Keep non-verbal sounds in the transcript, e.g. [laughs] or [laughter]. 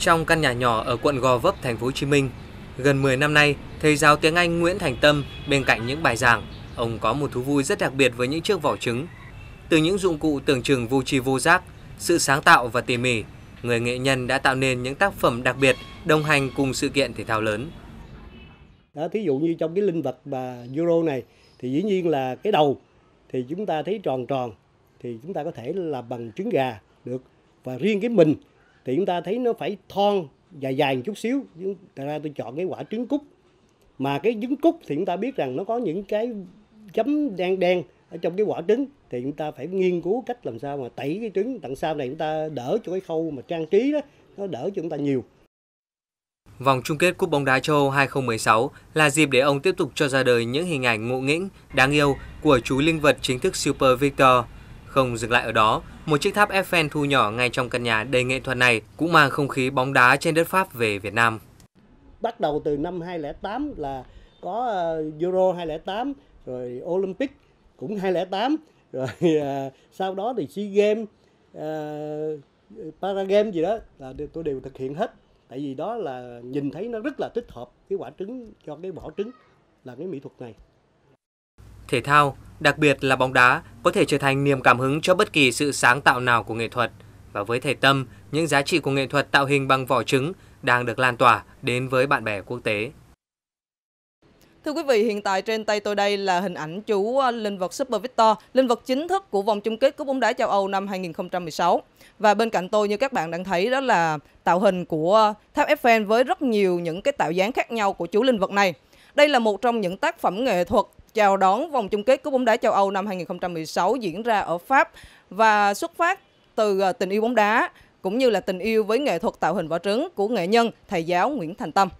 Trong căn nhà nhỏ ở quận Gò Vấp, thành phố Hồ Chí Minh, gần 10 năm nay, thầy giáo tiếng Anh Nguyễn Thành Tâm bên cạnh những bài giảng, ông có một thú vui rất đặc biệt với những chiếc vỏ trứng. Từ những dụng cụ tưởng chừng vô tri vô giác, sự sáng tạo và tỉ mỉ, người nghệ nhân đã tạo nên những tác phẩm đặc biệt đồng hành cùng sự kiện thể thao lớn. Đó, thí dụ như trong cái linh vật mà Euro này thì dĩ nhiên là cái đầu thì chúng ta thấy tròn tròn thì chúng ta có thể làm bằng trứng gà được và riêng cái mình thì chúng ta thấy nó phải thon dài dài một chút xíu thật ra tôi chọn cái quả trứng cút mà cái trứng cút thì chúng ta biết rằng nó có những cái chấm đen đen ở trong cái quả trứng thì chúng ta phải nghiên cứu cách làm sao mà tẩy cái trứng đằng sau này chúng ta đỡ cho cái khâu mà trang trí đó nó đỡ cho chúng ta nhiều Vòng chung kết Cúp bóng đá châu Âu 2016 là dịp để ông tiếp tục cho ra đời những hình ảnh ngộ nghĩnh, đáng yêu của chú linh vật chính thức Super Victor. Không dừng lại ở đó, một chiếc tháp Eiffel thu nhỏ ngay trong căn nhà đầy nghệ thuật này cũng mang không khí bóng đá trên đất Pháp về Việt Nam. Bắt đầu từ năm 2008 là có ờ, Euro 2008, rồi Olympic cũng 2008, rồi à, [laughs] sau đó thì SEA Games, à, ờ, Paragame gì đó là tôi đều thực hiện hết. Tại vì đó là nhìn thấy nó rất là thích hợp cái quả trứng cho cái vỏ trứng là cái mỹ thuật này. Thể thao, đặc biệt là bóng đá có thể trở thành niềm cảm hứng cho bất kỳ sự sáng tạo nào của nghệ thuật. Và với thầy Tâm, những giá trị của nghệ thuật tạo hình bằng vỏ trứng đang được lan tỏa đến với bạn bè quốc tế. Thưa quý vị, hiện tại trên tay tôi đây là hình ảnh chú à, linh vật Super Victor, linh vật chính thức của vòng chung kết cúp bóng đá châu Âu năm 2016. Và bên cạnh tôi như các bạn đang thấy đó là tạo hình của tháp Eiffel với rất nhiều những cái tạo dáng khác nhau của chú linh vật này. Đây là một trong những tác phẩm nghệ thuật chào đón vòng chung kết cúp bóng đá châu Âu năm 2016 diễn ra ở Pháp và xuất phát từ ờ, tình yêu bóng đá cũng như là tình yêu với nghệ thuật tạo hình vỏ trứng của nghệ nhân thầy giáo Nguyễn Thành Tâm.